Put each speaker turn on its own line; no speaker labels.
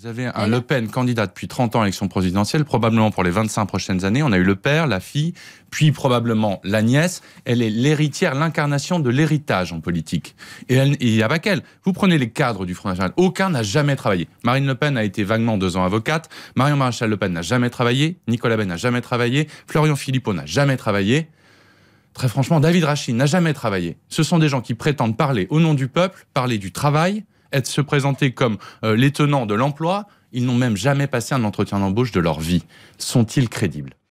Vous avez un Le Pen candidat depuis 30 ans à l'élection présidentielle, probablement pour les 25 prochaines années. On a eu le père, la fille, puis probablement la nièce. Elle est l'héritière, l'incarnation de l'héritage en politique. Et il n'y a pas qu'elle. Vous prenez les cadres du Front National. Aucun n'a jamais travaillé. Marine Le Pen a été vaguement deux ans avocate. Marion Maréchal Le Pen n'a jamais travaillé. Nicolas Ben n'a jamais travaillé. Florian Philippot n'a jamais travaillé. Très franchement, David Rachid n'a jamais travaillé. Ce sont des gens qui prétendent parler au nom du peuple, parler du travail, être, se présenter comme euh, les tenants de l'emploi, ils n'ont même jamais passé un entretien d'embauche de leur vie. Sont-ils crédibles